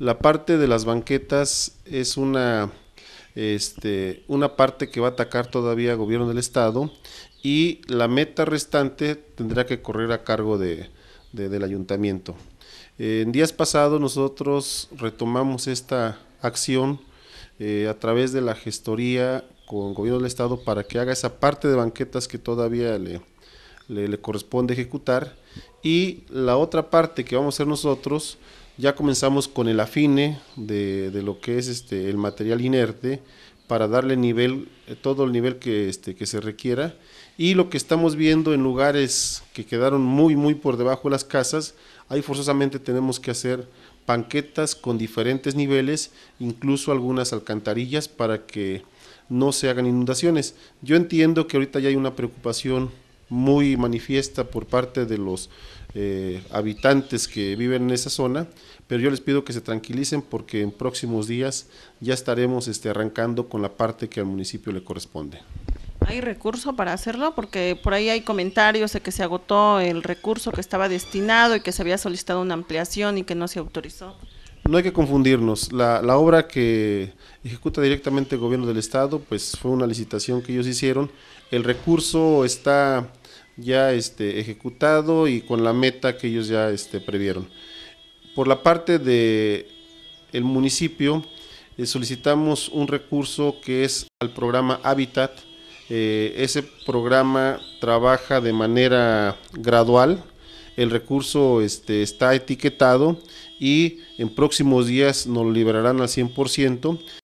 La parte de las banquetas es una, este, una parte que va a atacar todavía el gobierno del Estado y la meta restante tendrá que correr a cargo de, del ayuntamiento. En días pasados nosotros retomamos esta acción eh, a través de la gestoría con el gobierno del estado para que haga esa parte de banquetas que todavía le, le, le corresponde ejecutar y la otra parte que vamos a hacer nosotros ya comenzamos con el afine de, lo que es este, el material inerte para darle nivel, eh, todo el nivel que, este, que se requiera. Y lo que estamos viendo en lugares que quedaron muy, muy por debajo de las casas, ahí forzosamente tenemos que hacer panquetas con diferentes niveles, incluso algunas alcantarillas para que no se hagan inundaciones. Yo entiendo que ahorita ya hay una preocupación muy manifiesta por parte de los eh, habitantes que viven en esa zona, pero yo les pido que se tranquilicen porque en próximos días ya estaremos este, arrancando con la parte que al municipio le corresponde. ¿Hay recurso para hacerlo? Porque por ahí hay comentarios de que se agotó el recurso que estaba destinado y que se había solicitado una ampliación y que no se autorizó no hay que confundirnos. La, obra que ejecuta directamente el gobierno del Estado, pues fue una licitación que ellos hicieron. El recurso está ya este, ejecutado y con la meta que ellos ya este, previeron. Por la parte del municipio, eh, solicitamos un recurso que es al programa Habitat. Eh, ese programa trabaja de manera gradual, el recurso este, está etiquetado y en próximos días nos liberarán al 100%.